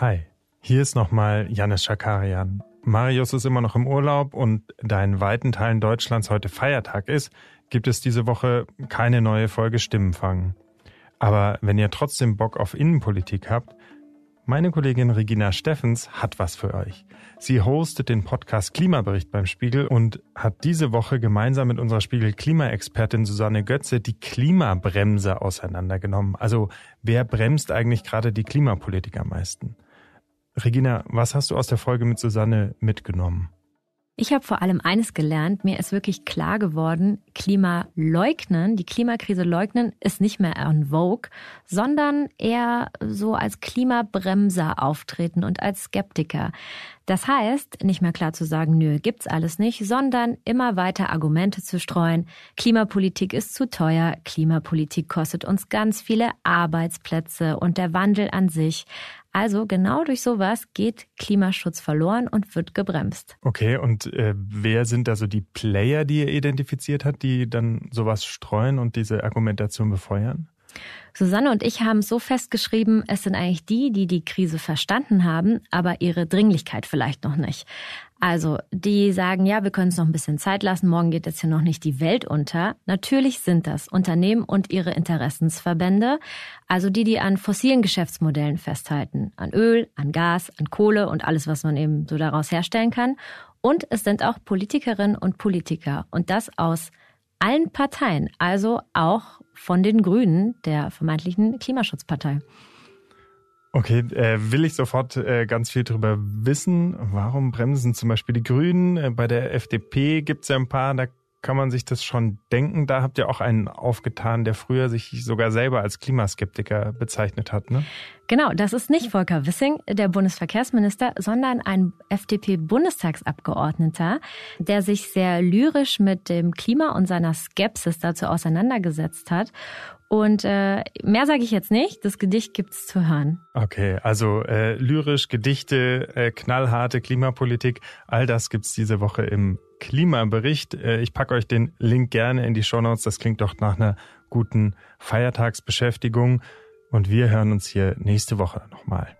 Hi, hier ist nochmal Janis Schakarian. Marius ist immer noch im Urlaub und da in weiten Teilen Deutschlands heute Feiertag ist, gibt es diese Woche keine neue Folge Stimmenfang. Aber wenn ihr trotzdem Bock auf Innenpolitik habt, meine Kollegin Regina Steffens hat was für euch. Sie hostet den Podcast Klimabericht beim Spiegel und hat diese Woche gemeinsam mit unserer Spiegel Klimaexpertin Susanne Götze die Klimabremse auseinandergenommen. Also wer bremst eigentlich gerade die Klimapolitik am meisten? Regina, was hast du aus der Folge mit Susanne mitgenommen? Ich habe vor allem eines gelernt, mir ist wirklich klar geworden, Klima leugnen, die Klimakrise leugnen, ist nicht mehr en vogue, sondern eher so als Klimabremser auftreten und als Skeptiker. Das heißt, nicht mehr klar zu sagen, nö, gibt's alles nicht, sondern immer weiter Argumente zu streuen. Klimapolitik ist zu teuer, Klimapolitik kostet uns ganz viele Arbeitsplätze und der Wandel an sich. Also genau durch sowas geht Klimaschutz verloren und wird gebremst. Okay, und äh, wer sind da so die Player, die ihr identifiziert hat, die dann sowas streuen und diese Argumentation befeuern? Susanne und ich haben so festgeschrieben, es sind eigentlich die, die die Krise verstanden haben, aber ihre Dringlichkeit vielleicht noch nicht. Also, die sagen, ja, wir können es noch ein bisschen Zeit lassen, morgen geht jetzt hier noch nicht die Welt unter. Natürlich sind das Unternehmen und ihre Interessensverbände, also die, die an fossilen Geschäftsmodellen festhalten, an Öl, an Gas, an Kohle und alles, was man eben so daraus herstellen kann. Und es sind auch Politikerinnen und Politiker und das aus allen Parteien, also auch von den Grünen, der vermeintlichen Klimaschutzpartei. Okay, äh, will ich sofort äh, ganz viel darüber wissen. Warum bremsen zum Beispiel die Grünen? Äh, bei der FDP gibt es ja ein paar, da kann man sich das schon denken. Da habt ihr auch einen aufgetan, der früher sich sogar selber als Klimaskeptiker bezeichnet hat, ne? Genau, das ist nicht Volker Wissing, der Bundesverkehrsminister, sondern ein FDP-Bundestagsabgeordneter, der sich sehr lyrisch mit dem Klima und seiner Skepsis dazu auseinandergesetzt hat. Und äh, mehr sage ich jetzt nicht, das Gedicht gibt's zu hören. Okay, also äh, lyrisch, Gedichte, äh, knallharte Klimapolitik, all das gibt's diese Woche im Klimabericht. Äh, ich packe euch den Link gerne in die Shownotes. Das klingt doch nach einer guten Feiertagsbeschäftigung. Und wir hören uns hier nächste Woche nochmal.